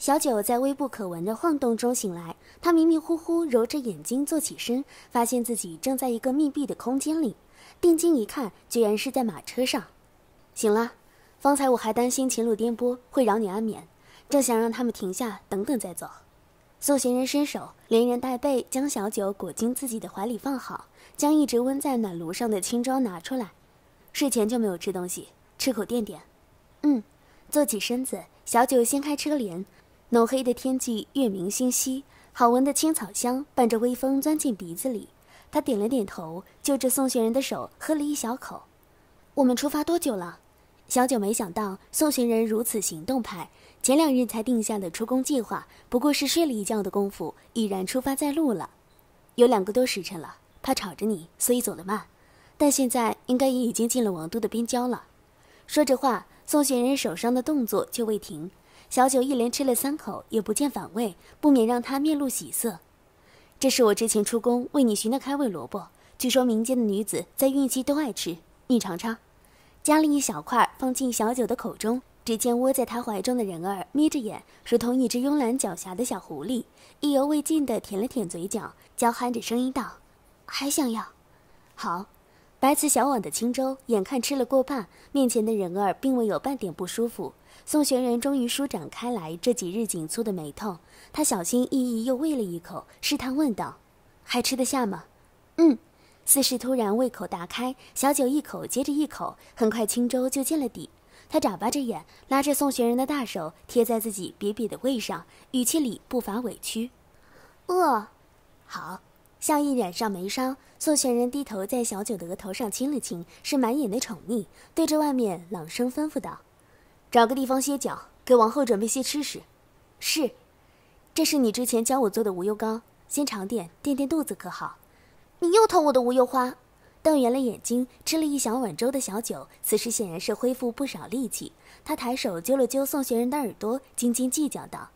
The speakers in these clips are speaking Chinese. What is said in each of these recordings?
小九在微不可闻的晃动中醒来，他迷迷糊糊揉着眼睛坐起身，发现自己正在一个密闭的空间里，定睛一看，居然是在马车上。醒了，方才我还担心前路颠簸会扰你安眠，正想让他们停下，等等再走。送行人伸手连人带被将小九裹进自己的怀里放好，将一直温在暖炉上的青粥拿出来。睡前就没有吃东西，吃口垫垫。嗯，坐起身子，小九掀开车帘。浓黑的天际，月明星稀，好闻的青草香伴着微风钻进鼻子里。他点了点头，就着宋玄人的手喝了一小口。我们出发多久了？小九没想到宋玄人如此行动派，前两日才定下的出宫计划，不过是睡了一觉的功夫，已然出发在路了。有两个多时辰了，怕吵着你，所以走得慢。但现在应该也已经进了王都的边郊了。说着话，宋玄人手上的动作却未停。小九一连吃了三口，也不见反胃，不免让他面露喜色。这是我之前出宫为你寻的开胃萝卜，据说民间的女子在孕期都爱吃，你尝尝。夹了一小块放进小九的口中，只见窝在他怀中的人儿眯着眼，如同一只慵懒狡黠的小狐狸，意犹未尽地舔了舔嘴角，娇憨着声音道：“还想要。”好，白瓷小碗的清粥眼看吃了过半，面前的人儿并未有半点不舒服。宋玄仁终于舒展开来这几日紧蹙的眉头，他小心翼翼又喂了一口，试探问道：“还吃得下吗？”“嗯。”四是突然胃口大开，小九一口接着一口，很快青粥就见了底。他眨巴着眼，拉着宋玄仁的大手贴在自己瘪瘪的胃上，语气里不乏委屈：“饿。”“好。”笑意染上眉梢，宋玄仁低头在小九的额头上亲了亲，是满眼的宠溺，对着外面朗声吩咐道。找个地方歇脚，给王后准备些吃食。是，这是你之前教我做的无忧糕，先尝点垫垫肚子，可好？你又偷我的无忧花，瞪圆了眼睛，吃了一小碗粥的小九，此时显然是恢复不少力气。他抬手揪了揪送信人的耳朵，斤斤计较道：“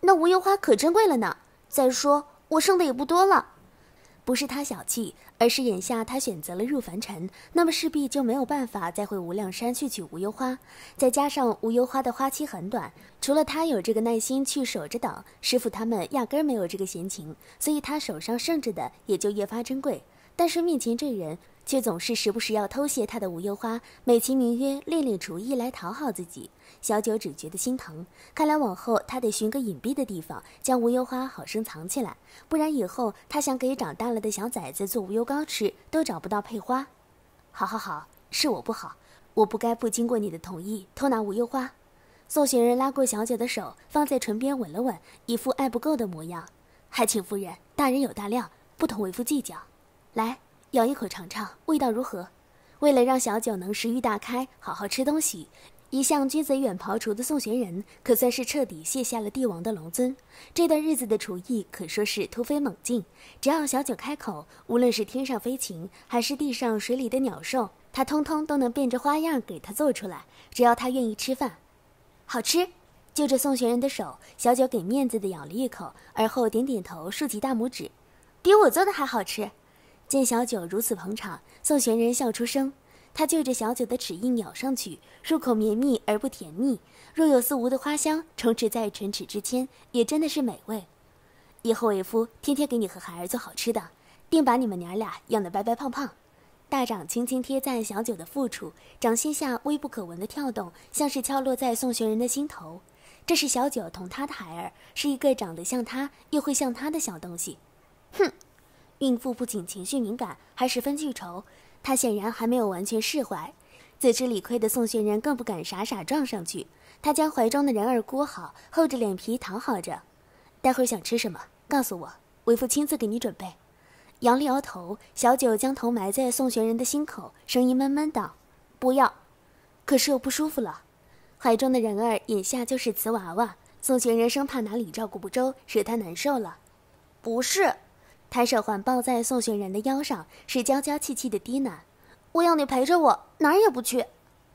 那无忧花可珍贵了呢，再说我剩的也不多了。”不是他小气，而是眼下他选择了入凡尘，那么势必就没有办法再回无量山去取无忧花。再加上无忧花的花期很短，除了他有这个耐心去守着等，师傅他们压根儿没有这个闲情，所以他手上剩着的也就越发珍贵。但是面前这人。却总是时不时要偷袭他的无忧花，美其名曰练练厨艺来讨好自己。小九只觉得心疼，看来往后他得寻个隐蔽的地方，将无忧花好生藏起来，不然以后他想给长大了的小崽子做无忧糕吃，都找不到配花。好好好，是我不好，我不该不经过你的同意偷拿无忧花。宋玄人拉过小九的手，放在唇边吻了吻，一副爱不够的模样。还请夫人大人有大量，不同为夫计较。来。咬一口尝尝，味道如何？为了让小九能食欲大开，好好吃东西，一向君子远庖厨的宋玄仁可算是彻底卸下了帝王的龙尊。这段日子的厨艺可说是突飞猛进。只要小九开口，无论是天上飞禽，还是地上水里的鸟兽，他通通都能变着花样给他做出来。只要他愿意吃饭，好吃。揪着宋玄仁的手，小九给面子的咬了一口，而后点点头，竖起大拇指，比我做的还好吃。见小九如此捧场，宋玄人笑出声。他就着小九的齿印咬上去，入口绵密而不甜腻，若有似无的花香充斥在唇齿之间，也真的是美味。以后为夫天天给你和孩儿做好吃的，定把你们娘儿俩养得白白胖胖。大掌轻轻贴在小九的腹处，掌心下微不可闻的跳动，像是敲落在宋玄人的心头。这是小九同他的孩儿，是一个长得像他又会像他的小东西。哼。孕妇不仅情绪敏感，还十分记仇。她显然还没有完全释怀。自知理亏的宋玄然更不敢傻傻撞上去。他将怀中的人儿裹好，厚着脸皮讨好着。待会儿想吃什么，告诉我，为父亲自给你准备。摇了摇头，小九将头埋在宋玄人的心口，声音闷闷道：“不要。”可是又不舒服了。怀中的人儿眼下就是瓷娃娃，宋玄人生怕哪里照顾不周，惹她难受了。不是。抬手环抱在宋玄人的腰上，是娇娇气气的低喃：“我要你陪着我，哪儿也不去。”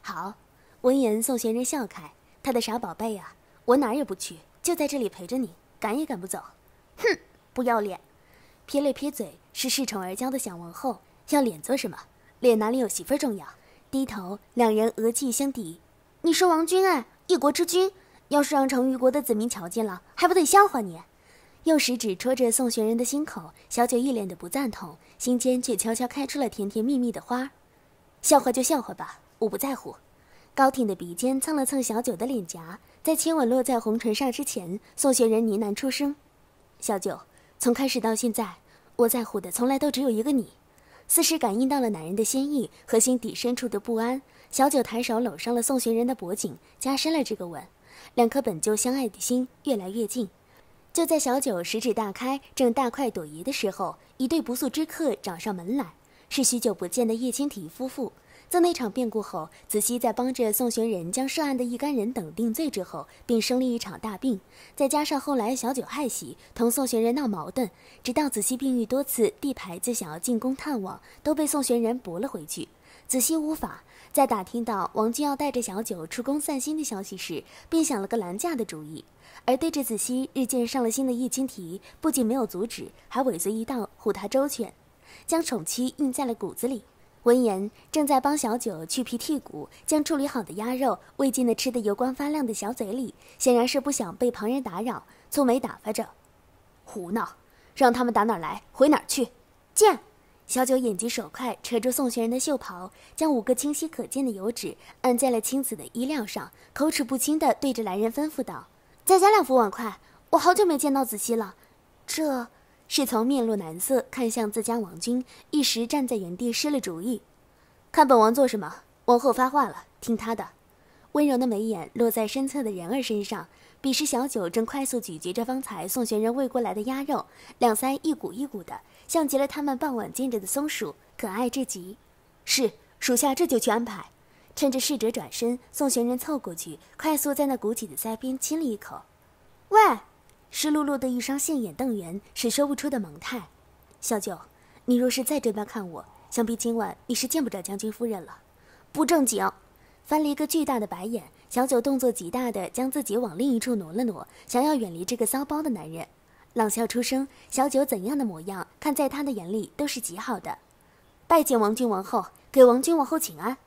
好。闻言，宋玄人笑开：“他的傻宝贝呀，我哪儿也不去，就在这里陪着你，赶也赶不走。”哼，不要脸。撇了撇嘴，是恃宠而骄的小王后，要脸做什么？脸哪里有媳妇儿重要？低头，两人额际相抵。你说王君爱一国之君，要是让成渝国的子民瞧见了，还不得笑话你？用食指戳着宋玄仁的心口，小九一脸的不赞同，心间却悄悄开出了甜甜蜜蜜的花。笑话就笑话吧，我不在乎。高挺的鼻尖蹭了蹭小九的脸颊，在亲吻落在红唇上之前，宋玄仁呢喃出声：“小九，从开始到现在，我在乎的从来都只有一个你。”似是感应到了男人的心意和心底深处的不安，小九抬手搂上了宋玄仁的脖颈，加深了这个吻。两颗本就相爱的心越来越近。就在小九十指大开，正大快朵颐的时候，一对不速之客找上门来，是许久不见的叶青提夫妇。在那场变故后，子熙在帮着宋玄仁将涉案的一干人等定罪之后，并生了一场大病。再加上后来小九害喜，同宋玄仁闹矛盾，直到子熙病愈多次递牌子想要进宫探望，都被宋玄仁驳了回去。子熙无法在打听到王俊要带着小九出宫散心的消息时，便想了个拦架的主意。而对着子熙日渐上了心的叶青提，不仅没有阻止，还尾随一道护他周全，将宠妻印在了骨子里。闻言，正在帮小九去皮剔骨，将处理好的鸭肉未尽的吃得油光发亮的小嘴里，显然是不想被旁人打扰，蹙眉打发着：“胡闹，让他们打哪儿来回哪儿去，见。”小九眼疾手快，扯住宋玄人的袖袍，将五个清晰可见的油纸按在了青子的衣料上，口齿不清地对着来人吩咐道：“再加两副碗筷，我好久没见到子熙了。”这侍从面露难色，看向自家王君，一时站在原地失了主意。看本王做什么？王后发话了，听她的。温柔的眉眼落在身侧的人儿身上，彼时小九正快速咀嚼着方才宋玄人喂过来的鸭肉，两腮一鼓一鼓的。像极了他们傍晚见着的松鼠，可爱至极。是属下这就去安排。趁着侍者转身，宋玄人凑过去，快速在那鼓起的腮边亲了一口。喂！湿漉漉的一双杏眼瞪圆，是说不出的萌态。小九，你若是再这般看我，想必今晚你是见不着将军夫人了。不正经！翻了一个巨大的白眼，小九动作极大的将自己往另一处挪了挪，想要远离这个骚包的男人。冷笑出声，小九怎样的模样，看在他的眼里都是极好的。拜见王君王后，给王君王后请安。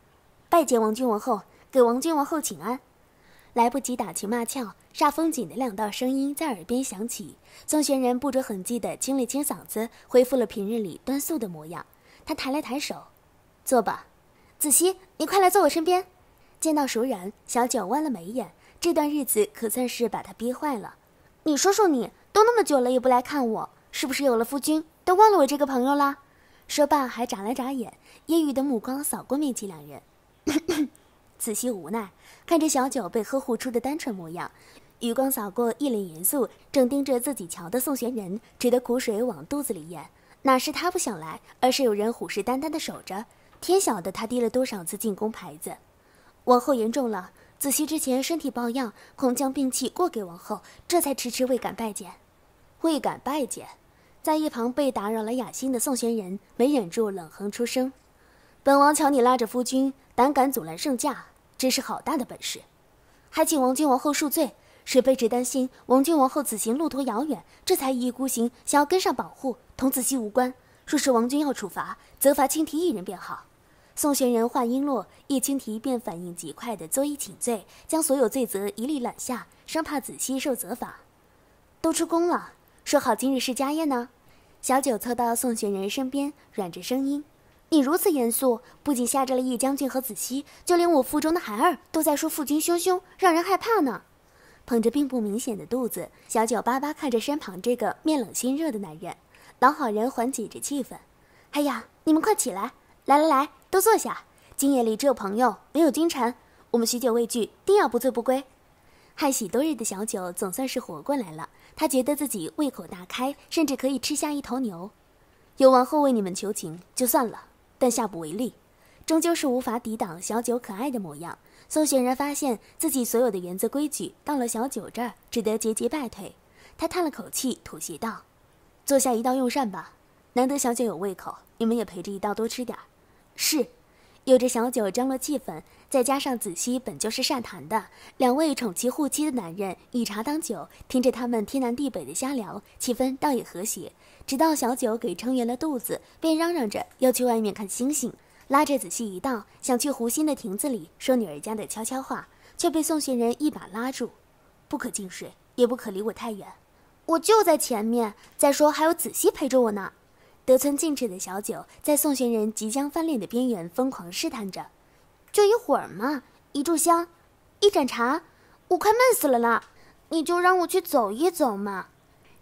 拜见王君王后，给王君王后请安。来不及打情骂俏，煞风景的两道声音在耳边响起。宋玄然不着痕迹的清了清嗓子，恢复了平日里端肃的模样。他抬了抬手，坐吧。子熙，你快来坐我身边。见到熟人，小九弯了眉眼。这段日子可算是把他憋坏了。你说说你。都那么久了，也不来看我，是不是有了夫君，都忘了我这个朋友啦？说罢，还眨了眨眼，揶揄的目光扫过面前两人。子 希无奈看着小九被呵护出的单纯模样，余光扫过一脸严肃，正盯着自己瞧的宋玄仁，只得苦水往肚子里咽。哪是他不想来，而是有人虎视眈眈的守着。天晓得他递了多少次进宫牌子。往后言重了。子熙之前身体抱恙，恐将病气过给王后，这才迟迟未敢拜见，未敢拜见。在一旁被打扰了雅兴的宋玄仁没忍住冷哼出声：“本王瞧你拉着夫君，胆敢阻拦圣驾，真是好大的本事！还请王君王后恕罪。是卑职担心王君王后此行路途遥远，这才一意孤行，想要跟上保护，同子熙无关。若是王君要处罚，责罚轻提一人便好。”宋玄仁话音落，叶青缇便反应极快地作揖请罪，将所有罪责一力揽下，生怕子熙受责罚。都出宫了，说好今日是家宴呢。小九凑到宋玄仁身边，软着声音：“你如此严肃，不仅吓着了叶将军和子熙，就连我腹中的孩儿都在说父君凶凶，让人害怕呢。”捧着并不明显的肚子，小九巴巴看着身旁这个面冷心热的男人，老好人缓解着气氛：“哎呀，你们快起来。”来来来，都坐下。今夜里只有朋友，没有君臣。我们许久未聚，定要不醉不归。害喜多日的小九总算是活过来了，他觉得自己胃口大开，甚至可以吃下一头牛。有王后为你们求情就算了，但下不为例。终究是无法抵挡小九可爱的模样。宋雪然发现自己所有的原则规矩到了小九这儿，只得节节败退。他叹了口气，妥协道：“坐下一道用膳吧。难得小九有胃口，你们也陪着一道多吃点儿。”是，有着小九张罗气氛，再加上子熙本就是善谈的，两位宠妻护妻的男人以茶当酒，听着他们天南地北的瞎聊，气氛倒也和谐。直到小九给撑圆了肚子，便嚷嚷着要去外面看星星，拉着子熙一道想去湖心的亭子里说女儿家的悄悄话，却被送行人一把拉住：“不可进水，也不可离我太远。”“我就在前面，再说还有子熙陪着我呢。”得寸进尺的小九，在宋玄仁即将翻脸的边缘疯狂试探着：“就一会儿嘛，一炷香，一盏茶，我快闷死了啦！你就让我去走一走嘛！”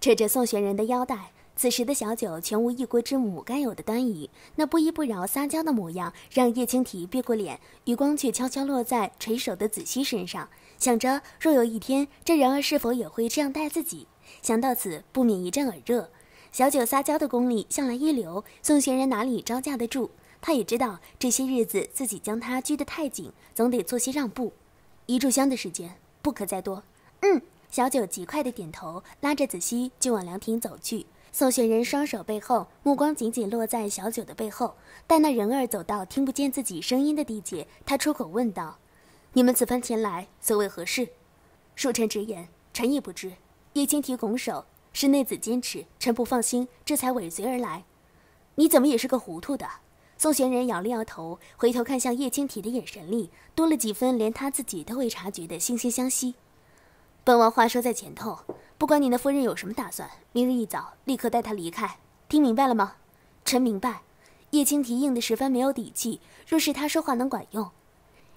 扯着宋玄仁的腰带，此时的小九全无一国之母该有的端倪，那不依不饶、撒娇的模样，让叶青缇别过脸，余光却悄悄落在垂首的子熙身上，想着若有一天这人儿是否也会这样待自己。想到此，不免一阵耳热。小九撒娇的功力向来一流，宋玄人哪里招架得住？他也知道这些日子自己将他拘得太紧，总得做些让步。一炷香的时间，不可再多。嗯，小九极快的点头，拉着子熙就往凉亭走去。宋玄人双手背后，目光紧紧落在小九的背后，待那人儿走到听不见自己声音的地界，他出口问道：“你们此番前来，所为何事？”恕臣直言，臣亦不知。叶青提拱手。是内子坚持，臣不放心，这才尾随而来。你怎么也是个糊涂的？宋贤人摇了摇头，回头看向叶青缇的眼神里多了几分连他自己都未察觉的惺惺相惜。本王话说在前头，不管你的夫人有什么打算，明日一早立刻带她离开，听明白了吗？臣明白。叶青缇应得十分没有底气，若是他说话能管用。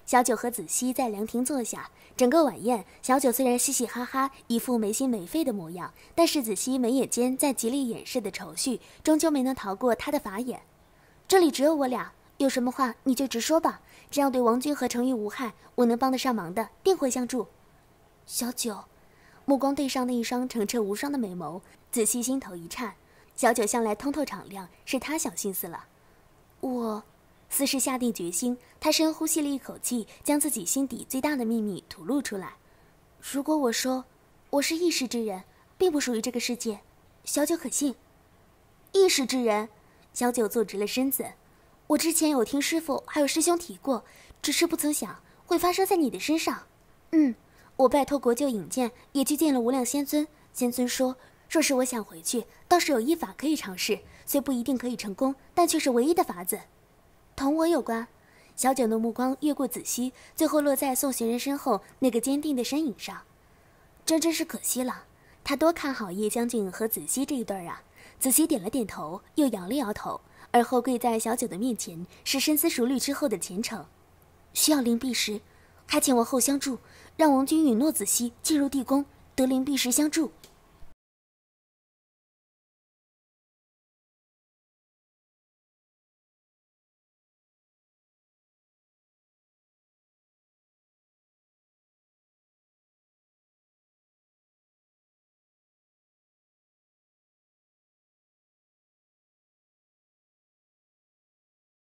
小九和子熙在凉亭坐下，整个晚宴，小九虽然嘻嘻哈哈，一副没心没肺的模样，但是子熙眉眼间在极力掩饰的愁绪，终究没能逃过他的法眼。这里只有我俩，有什么话你就直说吧，只要对王军和程昱无害，我能帮得上忙的，定会相助。小九，目光对上那一双澄澈无双的美眸，子熙心头一颤。小九向来通透敞亮，是他小心思了。我。似是下定决心，他深呼吸了一口气，将自己心底最大的秘密吐露出来。如果我说我是异世之人，并不属于这个世界，小九可信？异世之人，小九坐直了身子。我之前有听师傅还有师兄提过，只是不曾想会发生在你的身上。嗯，我拜托国舅引荐，也去见了无量仙尊。仙尊说，若是我想回去，倒是有一法可以尝试，虽不一定可以成功，但却是唯一的法子。同我有关，小九的目光越过子熙，最后落在送行人身后那个坚定的身影上。这真是可惜了，他多看好叶将军和子熙这一对儿啊！子熙点了点头，又摇了摇头，而后跪在小九的面前，是深思熟虑之后的虔诚。需要灵璧石，还请王后相助，让王君允诺子熙进入地宫，得灵璧石相助。